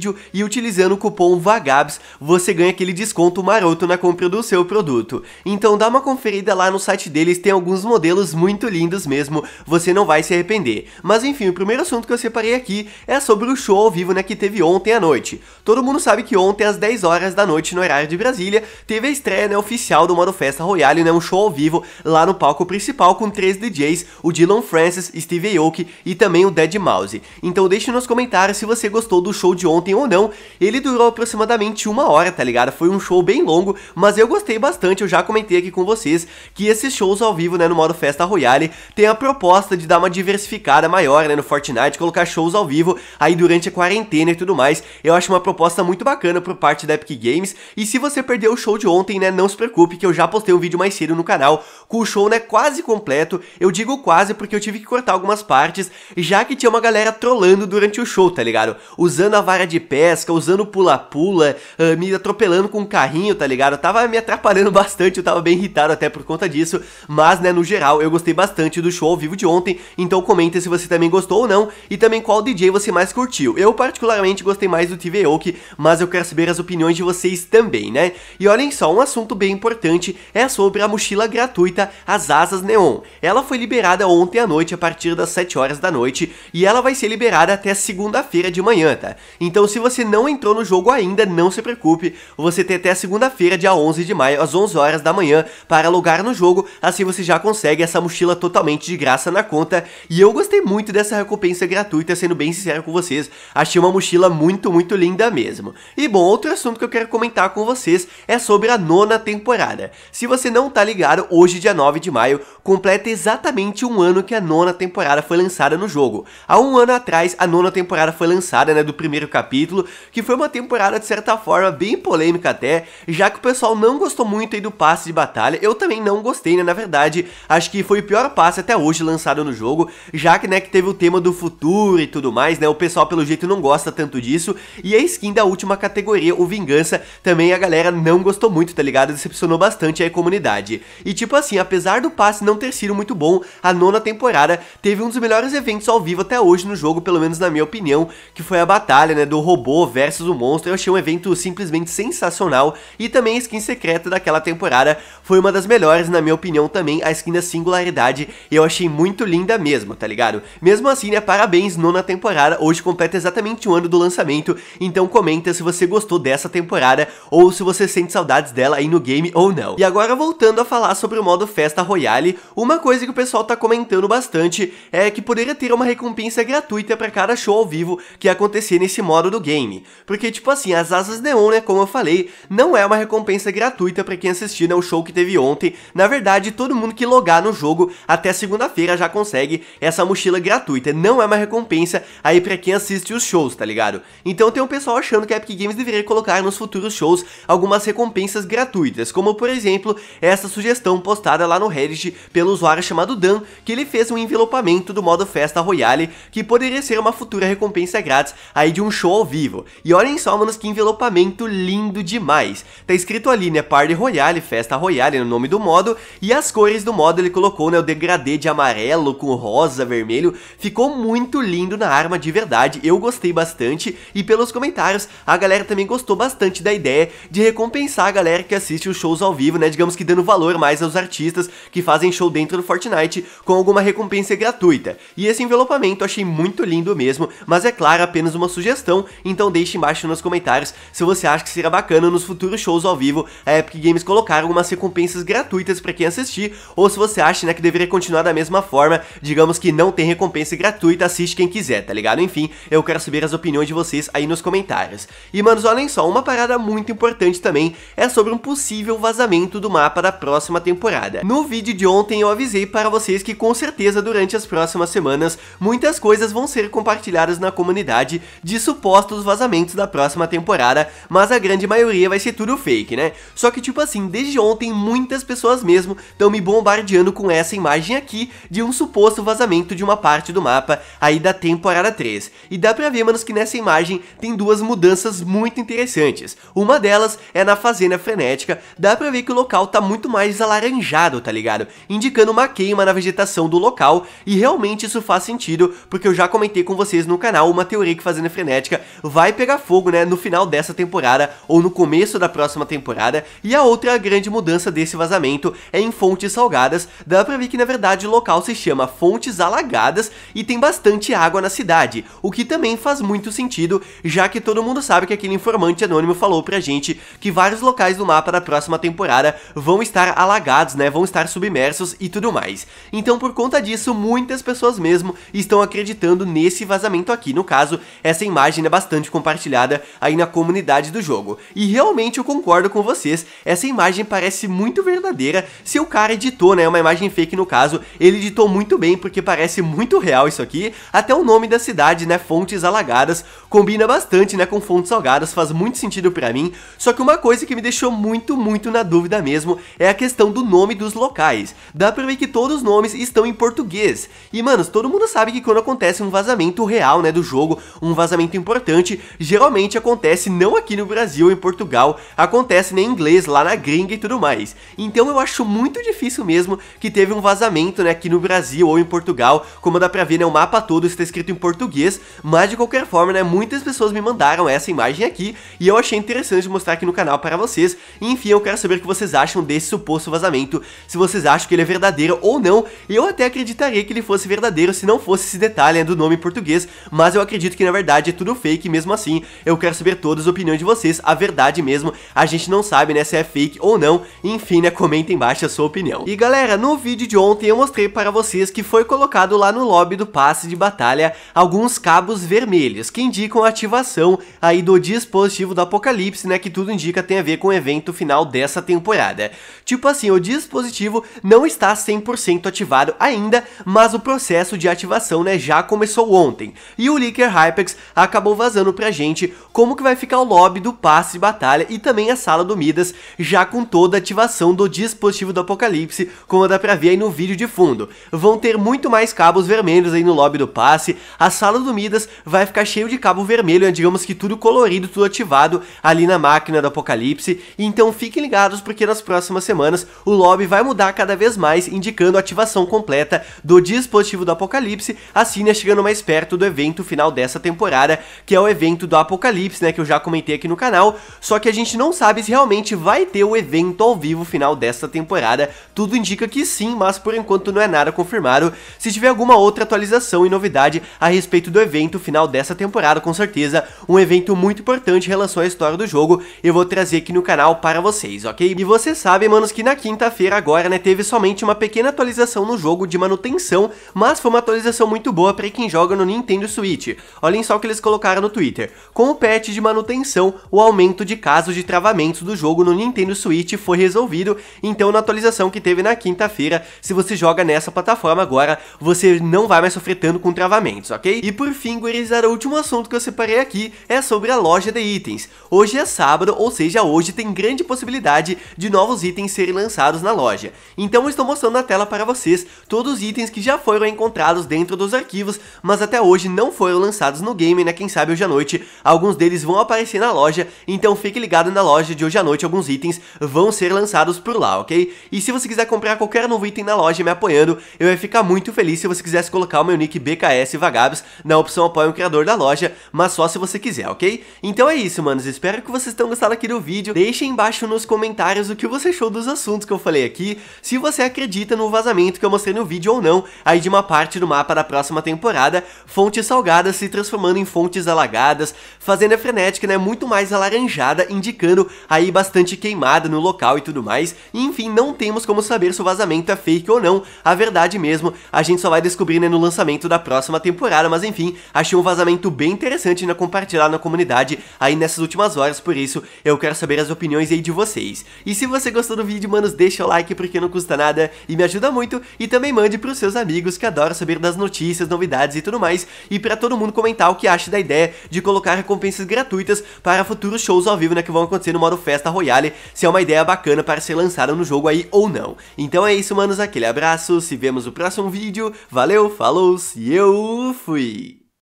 vídeo e utilizando o cupom VAGABS você ganha aquele desconto maroto na compra do seu produto. Então dá uma conferida lá no site deles, tem alguns modelos muito lindos mesmo, você não vai se arrepender. Mas enfim, o primeiro assunto que eu separei aqui é sobre o show ao vivo né, que teve ontem à noite. Todo mundo sabe que ontem às 10 horas da noite no horário de Brasília teve a estreia né, oficial do modo Festa Royale, né, um show ao vivo lá no palco principal com três DJs, o Dylan Francis, Steve Aoki e também o Dead Mouse. Então deixe nos comentários se você gostou do show de ontem ontem ou não, ele durou aproximadamente uma hora, tá ligado? Foi um show bem longo, mas eu gostei bastante, eu já comentei aqui com vocês que esses shows ao vivo, né, no modo Festa Royale, tem a proposta de dar uma diversificada maior, né, no Fortnite, colocar shows ao vivo aí durante a quarentena e tudo mais. Eu acho uma proposta muito bacana por parte da Epic Games, e se você perdeu o show de ontem, né, não se preocupe que eu já postei um vídeo mais cedo no canal com o show, né, quase completo. Eu digo quase porque eu tive que cortar algumas partes, já que tinha uma galera trolando durante o show, tá ligado? Usando a vara de de pesca, usando pula-pula, uh, me atropelando com um carrinho, tá ligado? Eu tava me atrapalhando bastante, eu tava bem irritado até por conta disso, mas, né, no geral, eu gostei bastante do show ao vivo de ontem, então comenta se você também gostou ou não, e também qual DJ você mais curtiu. Eu, particularmente, gostei mais do TV Oak, mas eu quero saber as opiniões de vocês também, né? E olhem só, um assunto bem importante é sobre a mochila gratuita, as asas neon. Ela foi liberada ontem à noite, a partir das 7 horas da noite, e ela vai ser liberada até segunda-feira de manhã, tá? Então, se você não entrou no jogo ainda, não se preocupe, você tem até segunda-feira, dia 11 de maio, às 11 horas da manhã, para alugar no jogo, assim você já consegue essa mochila totalmente de graça na conta, e eu gostei muito dessa recompensa gratuita, sendo bem sincero com vocês, achei uma mochila muito, muito linda mesmo. E bom, outro assunto que eu quero comentar com vocês é sobre a nona temporada. Se você não tá ligado, hoje, dia 9 de maio, completa exatamente um ano que a nona temporada foi lançada no jogo. Há um ano atrás, a nona temporada foi lançada, né, do primeiro capítulo, capítulo, que foi uma temporada de certa forma bem polêmica até, já que o pessoal não gostou muito aí do passe de batalha. Eu também não gostei, né? Na verdade, acho que foi o pior passe até hoje lançado no jogo, já que né que teve o tema do futuro e tudo mais, né? O pessoal pelo jeito não gosta tanto disso. E a skin da última categoria, o Vingança, também a galera não gostou muito, tá ligado? Decepcionou bastante a comunidade. E tipo assim, apesar do passe não ter sido muito bom, a nona temporada teve um dos melhores eventos ao vivo até hoje no jogo, pelo menos na minha opinião, que foi a batalha, né, do o robô versus o monstro, eu achei um evento simplesmente sensacional e também a skin secreta daquela temporada foi uma das melhores, na minha opinião também, a skin da singularidade, eu achei muito linda mesmo, tá ligado? Mesmo assim, né, parabéns, nona temporada, hoje completa exatamente um ano do lançamento, então comenta se você gostou dessa temporada ou se você sente saudades dela aí no game ou não. E agora voltando a falar sobre o modo Festa Royale, uma coisa que o pessoal tá comentando bastante é que poderia ter uma recompensa gratuita para cada show ao vivo que acontecer nesse modo do game. Porque, tipo assim, as asas neon, né, como eu falei, não é uma recompensa gratuita para quem assistir né, o show que teve ontem. Na verdade, todo mundo que logar no jogo até segunda-feira já consegue essa mochila gratuita. Não é uma recompensa aí para quem assiste os shows, tá ligado? Então tem um pessoal achando que a Epic Games deveria colocar nos futuros shows algumas recompensas gratuitas, como por exemplo, essa sugestão postada lá no Reddit pelo usuário chamado Dan, que ele fez um envelopamento do modo Festa Royale, que poderia ser uma futura recompensa grátis aí de um show ao vivo. E olhem só, manos, que envelopamento lindo demais. Tá escrito ali, né, Party Royale, Festa Royale no nome do modo, e as cores do modo ele colocou, né, o degradê de amarelo com rosa, vermelho, ficou muito lindo na arma de verdade, eu gostei bastante, e pelos comentários, a galera também gostou bastante da ideia de recompensar a galera que assiste os shows ao vivo, né, digamos que dando valor mais aos artistas que fazem show dentro do Fortnite com alguma recompensa gratuita. E esse envelopamento achei muito lindo mesmo, mas é claro, apenas uma sugestão, então deixe embaixo nos comentários se você acha que seria bacana nos futuros shows ao vivo a Epic Games colocar algumas recompensas gratuitas para quem assistir, ou se você acha né, que deveria continuar da mesma forma, digamos que não tem recompensa gratuita, assiste quem quiser, tá ligado? Enfim, eu quero saber as opiniões de vocês aí nos comentários. E manos, olhem só, uma parada muito importante também é sobre um possível vazamento do mapa da próxima temporada. No vídeo de ontem eu avisei para vocês que com certeza durante as próximas semanas muitas coisas vão ser compartilhadas na comunidade de suporte dos vazamentos da próxima temporada, mas a grande maioria vai ser tudo fake, né? Só que tipo assim, desde ontem muitas pessoas mesmo estão me bombardeando com essa imagem aqui de um suposto vazamento de uma parte do mapa aí da temporada 3. E dá pra ver, manos, que nessa imagem tem duas mudanças muito interessantes. Uma delas é na Fazenda Frenética, dá pra ver que o local tá muito mais alaranjado, tá ligado? Indicando uma queima na vegetação do local, e realmente isso faz sentido, porque eu já comentei com vocês no canal uma teoria que Fazenda Frenética vai pegar fogo, né, no final dessa temporada ou no começo da próxima temporada. E a outra grande mudança desse vazamento é em fontes salgadas. Dá pra ver que na verdade o local se chama Fontes Alagadas e tem bastante água na cidade, o que também faz muito sentido, já que todo mundo sabe que aquele informante anônimo falou pra gente que vários locais do mapa da próxima temporada vão estar alagados, né, vão estar submersos e tudo mais. Então por conta disso, muitas pessoas mesmo estão acreditando nesse vazamento aqui. No caso, essa imagem é bastante bastante compartilhada aí na comunidade do jogo. E realmente eu concordo com vocês, essa imagem parece muito verdadeira se o cara editou, né? Uma imagem fake no caso, ele editou muito bem porque parece muito real isso aqui. Até o nome da cidade, né? Fontes Alagadas, combina bastante, né? Com fontes salgadas, faz muito sentido para mim. Só que uma coisa que me deixou muito, muito na dúvida mesmo é a questão do nome dos locais. Dá pra ver que todos os nomes estão em português. E, mano, todo mundo sabe que quando acontece um vazamento real, né? Do jogo, um vazamento importante importante geralmente acontece não aqui no Brasil, em Portugal, acontece em inglês, lá na gringa e tudo mais. Então eu acho muito difícil mesmo que teve um vazamento né, aqui no Brasil ou em Portugal, como dá pra ver, né, o mapa todo está escrito em português, mas de qualquer forma, né, muitas pessoas me mandaram essa imagem aqui e eu achei interessante mostrar aqui no canal para vocês. enfim, eu quero saber o que vocês acham desse suposto vazamento, se vocês acham que ele é verdadeiro ou não. Eu até acreditaria que ele fosse verdadeiro se não fosse esse detalhe né, do nome em português, mas eu acredito que na verdade é tudo feito fake mesmo assim. Eu quero saber todas as opiniões de vocês, a verdade mesmo. A gente não sabe, né, se é fake ou não. Enfim, né, comenta embaixo a sua opinião. E galera, no vídeo de ontem eu mostrei para vocês que foi colocado lá no lobby do passe de batalha alguns cabos vermelhos que indicam a ativação aí do dispositivo do apocalipse, né, que tudo indica tem a ver com o evento final dessa temporada. Tipo assim, o dispositivo não está 100% ativado ainda, mas o processo de ativação, né, já começou ontem. E o Leaker Hypex acabou vazando pra gente como que vai ficar o lobby do passe de batalha e também a sala do Midas, já com toda a ativação do dispositivo do Apocalipse, como dá pra ver aí no vídeo de fundo. Vão ter muito mais cabos vermelhos aí no lobby do passe, a sala do Midas vai ficar cheio de cabo vermelho, né? digamos que tudo colorido, tudo ativado ali na máquina do Apocalipse, então fiquem ligados porque nas próximas semanas o lobby vai mudar cada vez mais, indicando a ativação completa do dispositivo do Apocalipse, assim né, chegando mais perto do evento final dessa temporada, que é o evento do Apocalipse, né, que eu já comentei aqui no canal, só que a gente não sabe se realmente vai ter o evento ao vivo final desta temporada, tudo indica que sim, mas por enquanto não é nada confirmado, se tiver alguma outra atualização e novidade a respeito do evento final dessa temporada, com certeza, um evento muito importante em relação à história do jogo, eu vou trazer aqui no canal para vocês, ok? E você sabe, manos, que na quinta-feira agora, né, teve somente uma pequena atualização no jogo de manutenção, mas foi uma atualização muito boa para quem joga no Nintendo Switch. Olhem só o que eles colocaram no Twitter. Com o patch de manutenção, o aumento de casos de travamentos do jogo no Nintendo Switch foi resolvido, então na atualização que teve na quinta-feira, se você joga nessa plataforma agora, você não vai mais sofrer tanto com travamentos, ok? E por fim, gurizada, o último assunto que eu separei aqui é sobre a loja de itens. Hoje é sábado, ou seja, hoje tem grande possibilidade de novos itens serem lançados na loja. Então eu estou mostrando na tela para vocês todos os itens que já foram encontrados dentro dos arquivos, mas até hoje não foram lançados no game, né? Quem sabe sabe hoje à noite. Alguns deles vão aparecer na loja, então fique ligado na loja de hoje à noite, alguns itens vão ser lançados por lá, ok? E se você quiser comprar qualquer novo item na loja me apoiando, eu ia ficar muito feliz se você quisesse colocar o meu nick BKS Vagabos na opção apoia o criador da loja, mas só se você quiser, ok? Então é isso, manos, espero que vocês tenham gostado aqui do vídeo, deixem embaixo nos comentários o que você achou dos assuntos que eu falei aqui, se você acredita no vazamento que eu mostrei no vídeo ou não, aí de uma parte do mapa da próxima temporada, fontes salgadas se transformando em fontes alavancadas alagadas, fazendo a frenética, né, muito mais alaranjada, indicando aí bastante queimada no local e tudo mais. E, enfim, não temos como saber se o vazamento é fake ou não, a verdade mesmo, a gente só vai descobrir né, no lançamento da próxima temporada, mas enfim, achei um vazamento bem interessante na né, compartilhar na comunidade aí nessas últimas horas, por isso eu quero saber as opiniões aí de vocês. E se você gostou do vídeo, manos, deixa o like porque não custa nada e me ajuda muito, e também mande para os seus amigos que adoram saber das notícias, novidades e tudo mais, e para todo mundo comentar o que acha da ideia de colocar recompensas gratuitas para futuros shows ao vivo, né, que vão acontecer no modo Festa Royale, se é uma ideia bacana para ser lançada no jogo aí ou não. Então é isso, manos, aquele abraço, se vemos no próximo vídeo, valeu, falou, e eu fui!